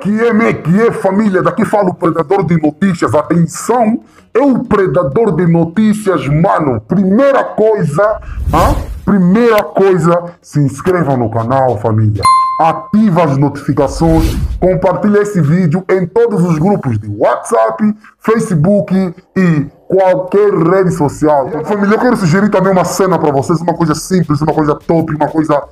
que é, me que é, família? Daqui fala o predador de notícias. Atenção, é o predador de notícias, mano. Primeira coisa, ah, primeira coisa, se inscreva no canal, família. Ativa as notificações, compartilhe esse vídeo em todos os grupos de WhatsApp, Facebook e qualquer rede social. Família, eu quero sugerir também uma cena para vocês, uma coisa simples, uma coisa top, uma coisa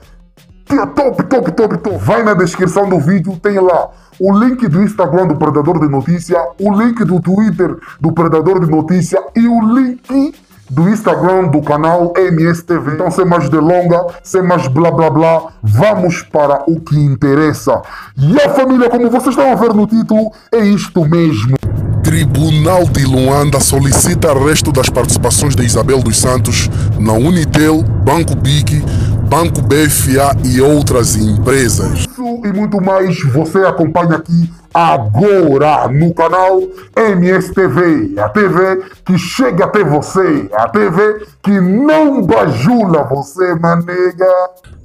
é top, top, top, top. Vai na descrição do vídeo, tem lá o link do Instagram do Predador de Notícia, o link do Twitter do Predador de Notícia e o link do Instagram do canal MSTV. Então, sem mais delonga, sem mais blá blá blá, vamos para o que interessa. E a família, como vocês estão a ver no título, é isto mesmo. Tribunal de Luanda solicita arresto das participações de Isabel dos Santos na Unitel, Banco BIC, Banco BFA e outras empresas. Isso e muito mais você acompanha aqui agora no canal MSTV, a TV que chega até você, a TV que não bajula você, manega.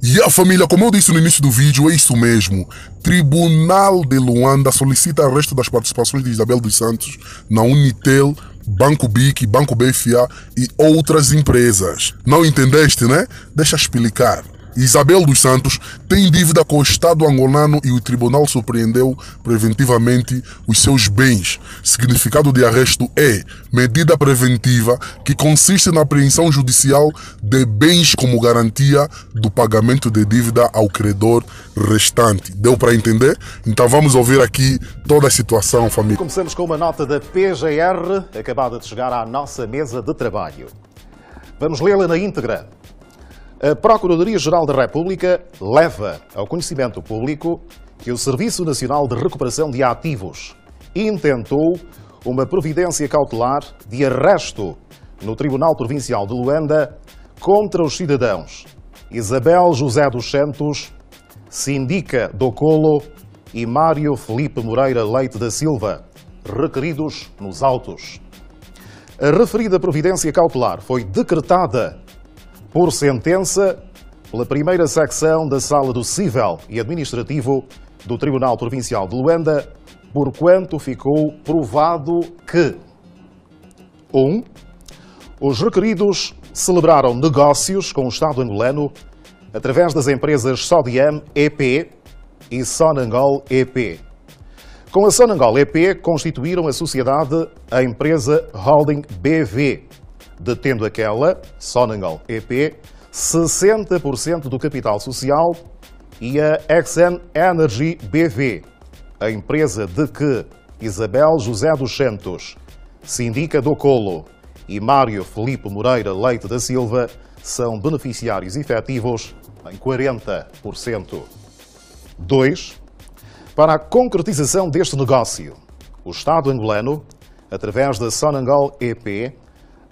E a família, como eu disse no início do vídeo, é isso mesmo. Tribunal de Luanda solicita arresto das participações de Isabel dos Santos na Unitel Banco BIC, Banco BFA e outras empresas. Não entendeste, né? Deixa explicar. Isabel dos Santos tem dívida com o Estado angolano e o tribunal surpreendeu preventivamente os seus bens. Significado de arresto é medida preventiva que consiste na apreensão judicial de bens como garantia do pagamento de dívida ao credor restante. Deu para entender? Então vamos ouvir aqui toda a situação, família. Começamos com uma nota da PGR acabada de chegar à nossa mesa de trabalho. Vamos lê-la na íntegra a Procuradoria-Geral da República leva ao conhecimento público que o Serviço Nacional de Recuperação de Ativos intentou uma providência cautelar de arresto no Tribunal Provincial de Luanda contra os cidadãos Isabel José dos Santos, Sindica do Colo e Mário Felipe Moreira Leite da Silva, requeridos nos autos. A referida providência cautelar foi decretada por sentença, pela primeira secção da Sala do Cível e Administrativo do Tribunal Provincial de Luanda, porquanto ficou provado que 1. Um, os requeridos celebraram negócios com o Estado angolano através das empresas Sodiam EP e Sonangol EP. Com a Sonangol EP, constituíram a sociedade a empresa Holding BV, detendo aquela, Sonangol EP, 60% do capital social e a Exxon Energy BV, a empresa de que Isabel José dos Santos, Sindica do Colo e Mário Felipe Moreira Leite da Silva são beneficiários efetivos em 40%. 2. Para a concretização deste negócio, o Estado angolano, através da Sonangol EP,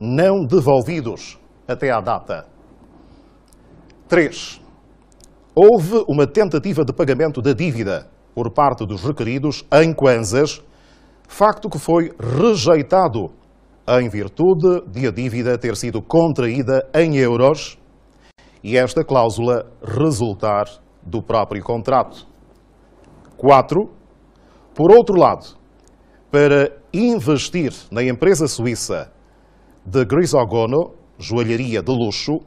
não devolvidos até à data. 3. Houve uma tentativa de pagamento da dívida por parte dos requeridos em Kwanzas, facto que foi rejeitado em virtude de a dívida ter sido contraída em euros e esta cláusula resultar do próprio contrato. 4. Por outro lado, para investir na empresa suíça de Grisogono, joalharia de luxo,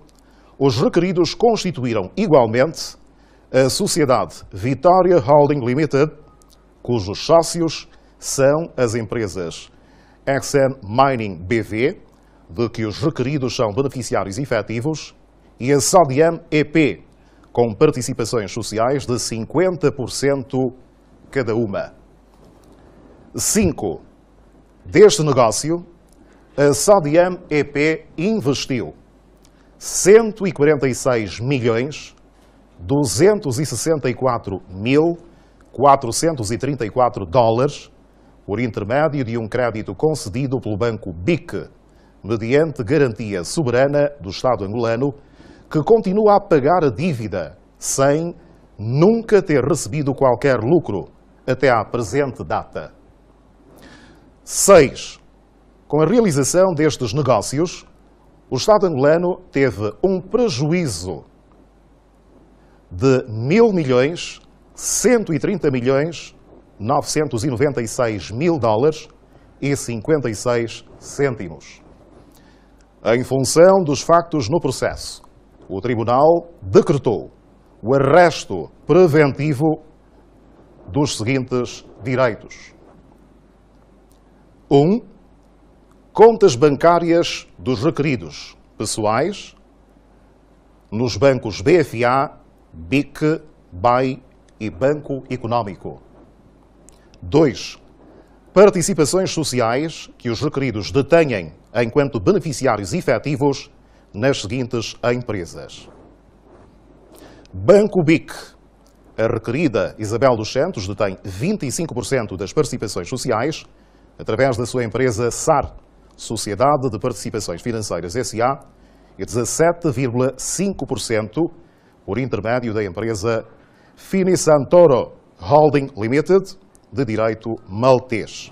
os requeridos constituíram igualmente a sociedade Vitória Holding Limited, cujos sócios são as empresas XN Mining BV, de que os requeridos são beneficiários efetivos, e a Sodiam EP, com participações sociais de 50% cada uma. 5. Deste negócio a Sodium EP investiu 146 milhões 264 mil 434 dólares por intermédio de um crédito concedido pelo Banco BIC, mediante garantia soberana do Estado angolano, que continua a pagar a dívida sem nunca ter recebido qualquer lucro até à presente data. 6. Com a realização destes negócios, o Estado angolano teve um prejuízo de mil milhões, 130 milhões, 996 mil dólares e 56 cêntimos. Em função dos factos no processo, o Tribunal decretou o arresto preventivo dos seguintes direitos: 1. Um, contas bancárias dos requeridos pessoais nos bancos BFA, BIC, BAI e Banco Económico. 2. Participações sociais que os requeridos detenham enquanto beneficiários efetivos nas seguintes empresas. Banco BIC. A requerida Isabel dos Santos detém 25% das participações sociais através da sua empresa SAR, Sociedade de Participações Financeiras SA, e 17,5% por intermédio da empresa Finisantoro Holding Limited, de direito maltês.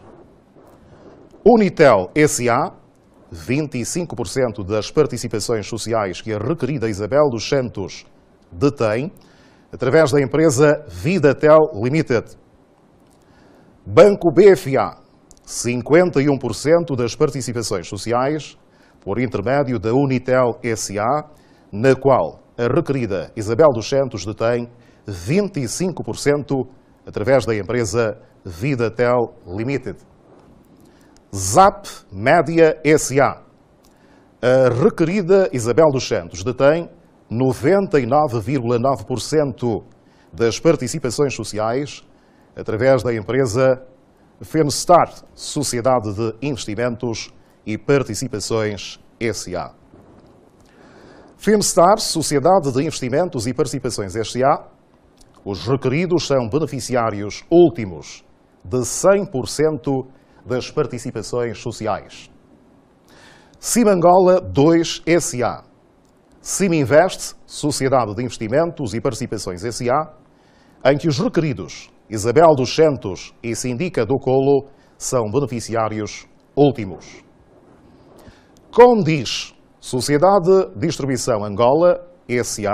Unitel SA, 25% das participações sociais que a requerida Isabel dos Santos detém, através da empresa Vidatel Limited. Banco BFA, 51% das participações sociais por intermédio da Unitel SA, na qual a requerida Isabel dos Santos detém 25% através da empresa Vidatel Limited. Zap Média SA. A requerida Isabel dos Santos detém 99,9% das participações sociais através da empresa Femstar Sociedade de Investimentos e Participações S.A. FEMSTAR, Sociedade de Investimentos e Participações S.A., os requeridos são beneficiários últimos de 100% das participações sociais. Simangola 2 S.A. Siminvest, Sociedade de Investimentos e Participações S.A., em que os requeridos Isabel dos Santos e Sindica do Colo são beneficiários últimos. diz Sociedade Distribuição Angola, S.A.,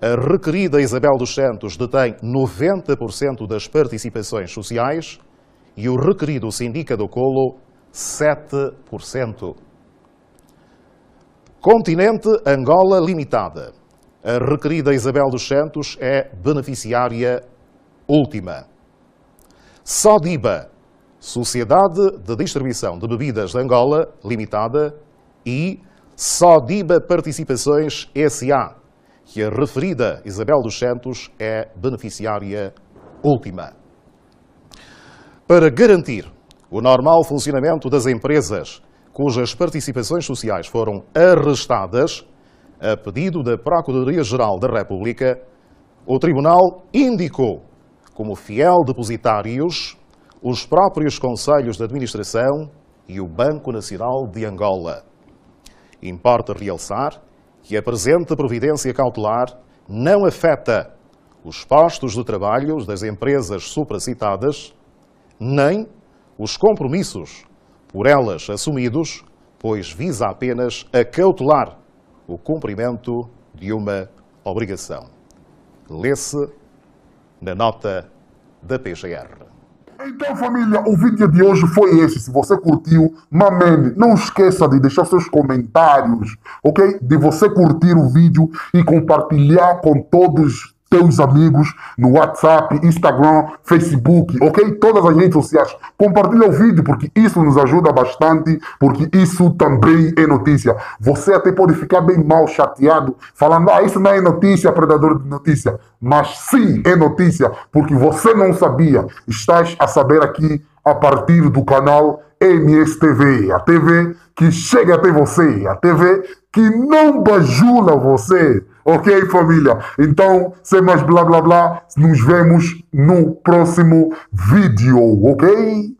a requerida Isabel dos Santos detém 90% das participações sociais e o requerido Sindica do Colo, 7%. Continente Angola Limitada. A requerida Isabel dos Santos é beneficiária última. Sodiba, Sociedade de Distribuição de Bebidas de Angola Limitada e Sodiba Participações S.A., que a referida Isabel dos Santos é beneficiária última. Para garantir o normal funcionamento das empresas cujas participações sociais foram arrestadas, a pedido da Procuradoria-Geral da República, o Tribunal indicou como fiel depositários os próprios Conselhos de Administração e o Banco Nacional de Angola. Importa realçar que a presente providência cautelar não afeta os postos de trabalho das empresas supracitadas, nem os compromissos por elas assumidos, pois visa apenas a cautelar o cumprimento de uma obrigação. Lê-se na nota da PGR. Então, família, o vídeo de hoje foi esse. Se você curtiu, mamene, não esqueça de deixar seus comentários, ok? De você curtir o vídeo e compartilhar com todos teus amigos no WhatsApp, Instagram, Facebook, ok? Todas as redes sociais. Compartilha o vídeo porque isso nos ajuda bastante, porque isso também é notícia. Você até pode ficar bem mal chateado falando, ah, isso não é notícia, predador de notícia. Mas sim é notícia, porque você não sabia. Estás a saber aqui a partir do canal MSTV, a TV que chega até você, a TV que não bajula você. Ok, família? Então, sem mais blá blá blá, nos vemos no próximo vídeo, ok?